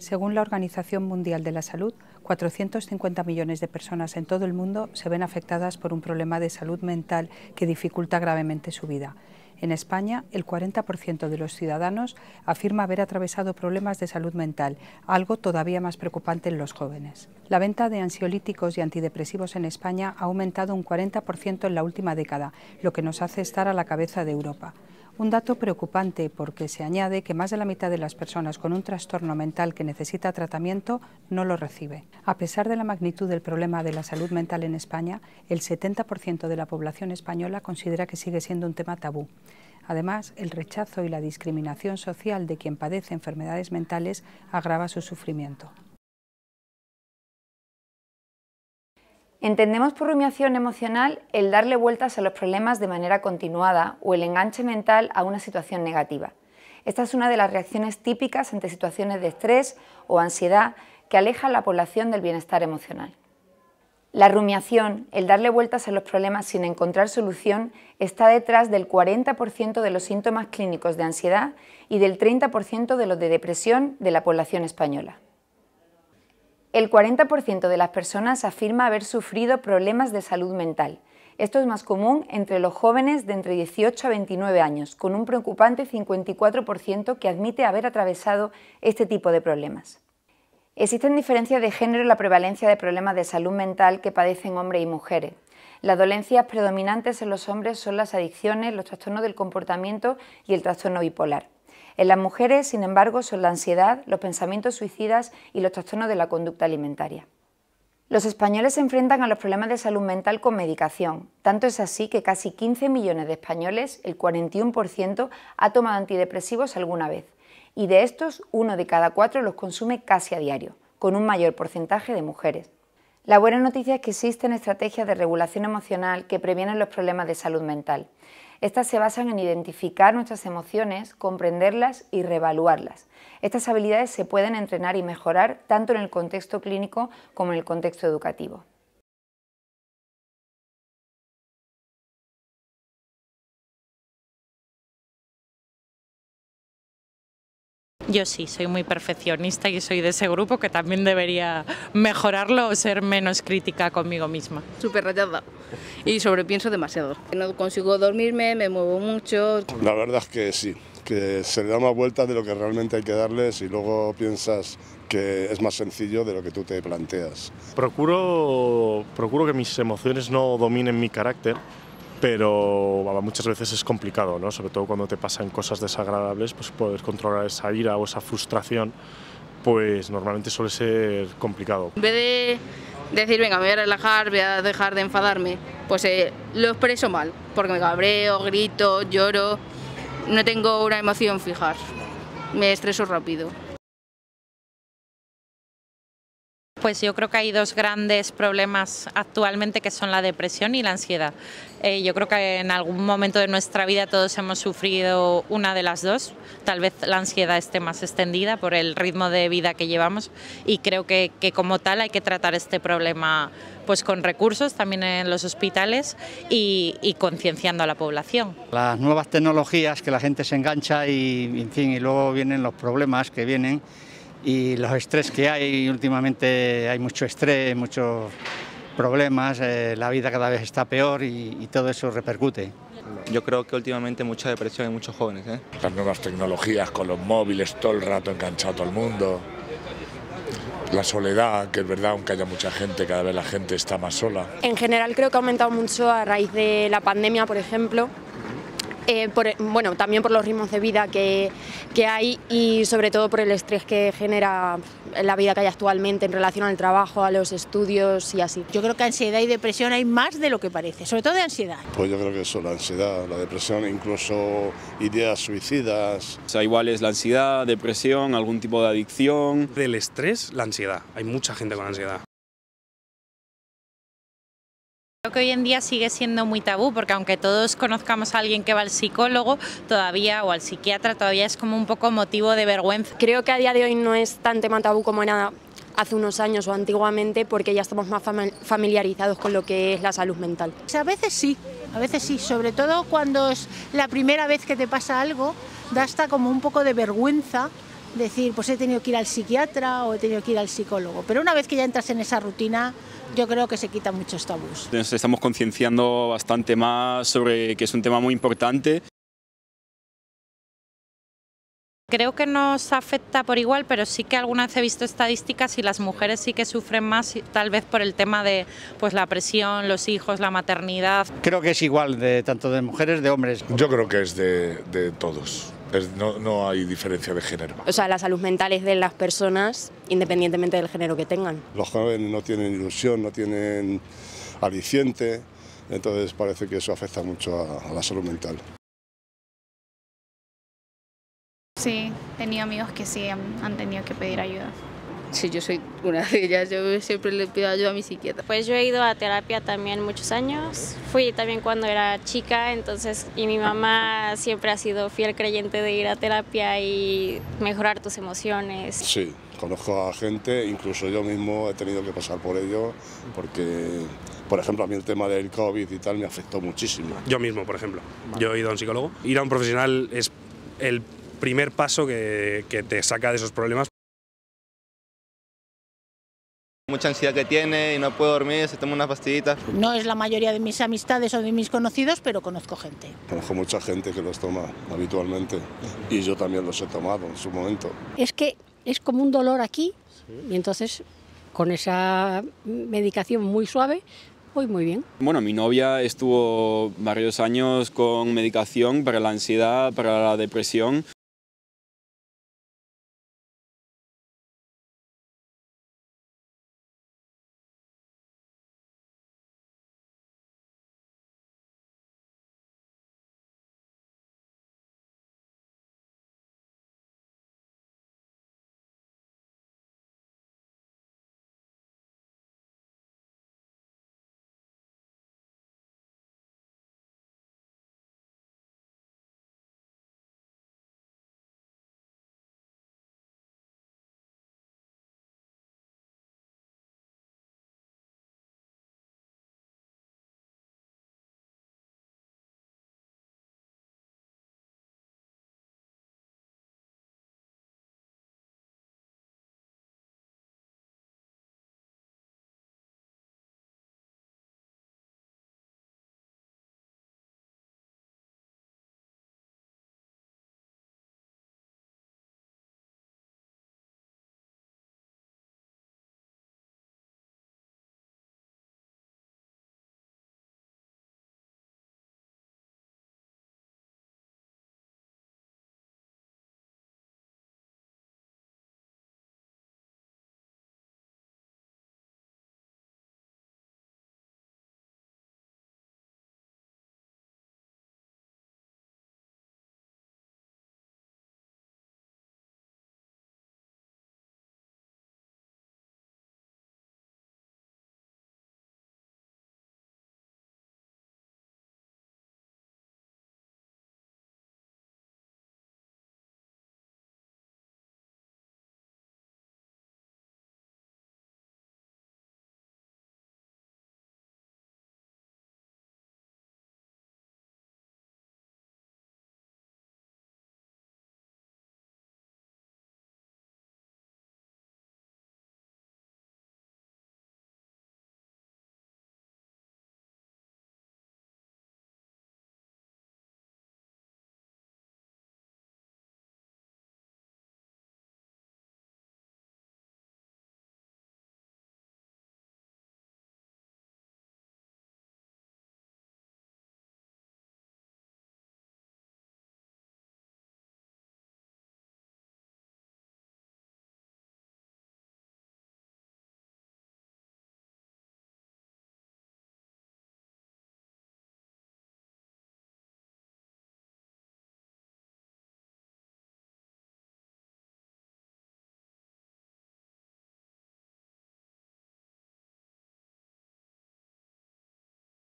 Según la Organización Mundial de la Salud, 450 millones de personas en todo el mundo se ven afectadas por un problema de salud mental que dificulta gravemente su vida. En España, el 40% de los ciudadanos afirma haber atravesado problemas de salud mental, algo todavía más preocupante en los jóvenes. La venta de ansiolíticos y antidepresivos en España ha aumentado un 40% en la última década, lo que nos hace estar a la cabeza de Europa. Un dato preocupante porque se añade que más de la mitad de las personas con un trastorno mental que necesita tratamiento no lo recibe. A pesar de la magnitud del problema de la salud mental en España, el 70% de la población española considera que sigue siendo un tema tabú. Además, el rechazo y la discriminación social de quien padece enfermedades mentales agrava su sufrimiento. Entendemos por rumiación emocional el darle vueltas a los problemas de manera continuada o el enganche mental a una situación negativa. Esta es una de las reacciones típicas ante situaciones de estrés o ansiedad que aleja a la población del bienestar emocional. La rumiación, el darle vueltas a los problemas sin encontrar solución, está detrás del 40% de los síntomas clínicos de ansiedad y del 30% de los de depresión de la población española. El 40% de las personas afirma haber sufrido problemas de salud mental. Esto es más común entre los jóvenes de entre 18 a 29 años, con un preocupante 54% que admite haber atravesado este tipo de problemas. Existen diferencias de género en la prevalencia de problemas de salud mental que padecen hombres y mujeres. Las dolencias predominantes en los hombres son las adicciones, los trastornos del comportamiento y el trastorno bipolar. En las mujeres, sin embargo, son la ansiedad, los pensamientos suicidas y los trastornos de la conducta alimentaria. Los españoles se enfrentan a los problemas de salud mental con medicación. Tanto es así que casi 15 millones de españoles, el 41%, ha tomado antidepresivos alguna vez. Y de estos, uno de cada cuatro los consume casi a diario, con un mayor porcentaje de mujeres. La buena noticia es que existen estrategias de regulación emocional que previenen los problemas de salud mental. Estas se basan en identificar nuestras emociones, comprenderlas y reevaluarlas. Estas habilidades se pueden entrenar y mejorar tanto en el contexto clínico como en el contexto educativo. Yo sí, soy muy perfeccionista y soy de ese grupo que también debería mejorarlo o ser menos crítica conmigo misma. Súper rayada y sobrepienso demasiado. No consigo dormirme, me muevo mucho. La verdad es que sí, que se le da más vuelta de lo que realmente hay que darles y luego piensas que es más sencillo de lo que tú te planteas. Procuro, procuro que mis emociones no dominen mi carácter pero muchas veces es complicado, ¿no? sobre todo cuando te pasan cosas desagradables, pues poder controlar esa ira o esa frustración, pues normalmente suele ser complicado. En vez de decir, venga, me voy a relajar, voy a dejar de enfadarme, pues eh, lo expreso mal, porque me cabreo, grito, lloro, no tengo una emoción fijar, me estreso rápido. Pues yo creo que hay dos grandes problemas actualmente que son la depresión y la ansiedad. Eh, yo creo que en algún momento de nuestra vida todos hemos sufrido una de las dos. Tal vez la ansiedad esté más extendida por el ritmo de vida que llevamos y creo que, como tal hay que tratar este problema pues con recursos también en los hospitales y, y, concienciando a la población. Las nuevas tecnologías que la gente se engancha y, fin, y luego vienen los problemas que vienen y los estrés que hay, últimamente hay mucho estrés, muchos problemas, eh, la vida cada vez está peor y, todo eso repercute. Yo creo que últimamente mucha depresión en muchos jóvenes. ¿eh? Las nuevas tecnologías con los móviles, todo el rato enganchado todo el mundo. La soledad, que es verdad, aunque haya mucha gente, cada vez la gente está más sola. En general creo que ha aumentado mucho a raíz de la pandemia, por ejemplo, eh, bueno, también por los ritmos de vida que, que, hay y sobre todo por el estrés que genera la vida que hay actualmente en relación al trabajo, a los estudios y así. Yo creo que ansiedad y depresión hay más de lo que parece, sobre todo de ansiedad. Pues yo creo que eso, la ansiedad, la depresión, incluso ideas suicidas. O sea, igual es la ansiedad, depresión, algún tipo de adicción. Del estrés, la ansiedad. Hay mucha gente con ansiedad. Creo que hoy en día sigue siendo muy tabú porque aunque todos conozcamos a alguien que va al psicólogo todavía o al psiquiatra todavía es como un poco motivo de vergüenza. Creo que a día de hoy no es tan tema tabú como era hace unos años o antiguamente porque ya estamos más familiarizados con lo que es la salud mental. A veces sí, a veces sí, sobre todo cuando es la primera vez que te pasa algo, da hasta como un poco de vergüenza decir, pues he tenido que ir al psiquiatra o he tenido que ir al psicólogo. Pero una vez que ya entras en esa rutina, yo creo que se quita mucho tabús. Nos estamos concienciando bastante más sobre que es un tema muy importante. Creo que nos afecta por igual, pero sí que alguna vez he visto estadísticas y las mujeres sí que sufren más, tal vez por el tema de pues, la presión, los hijos, la maternidad. Creo que es igual, de, tanto de mujeres de hombres. Yo creo que es de todos. No, hay diferencia de género. O sea, la salud mental es de las personas independientemente del género que tengan. Los jóvenes no tienen ilusión, no tienen aliciente, entonces parece que eso afecta mucho a, la salud mental. Sí, he tenido amigos que sí han tenido que pedir ayuda. Sí, yo soy una de ellas, yo siempre le pido ayuda a mi psiquiatra. Pues yo he ido a terapia también muchos años, fui también cuando era chica, entonces, y mi mamá siempre ha sido fiel creyente de ir a terapia y mejorar tus emociones. Sí, conozco a gente, incluso yo mismo he tenido que pasar por ello, porque, por ejemplo, a mí el tema del COVID y tal me afectó muchísimo. Yo mismo, por ejemplo, yo he ido a un psicólogo. Ir a un profesional es el primer paso que te saca de esos problemas mucha ansiedad que tiene y no puede dormir, se toma unas pastillitas. No es la mayoría de mis amistades o de mis conocidos, pero conozco gente. Conozco mucha gente que los toma habitualmente y yo también los he tomado en su momento. Es que es como un dolor aquí y entonces con esa medicación muy suave voy muy bien. Bueno, mi novia estuvo varios años con medicación para la ansiedad, para la depresión.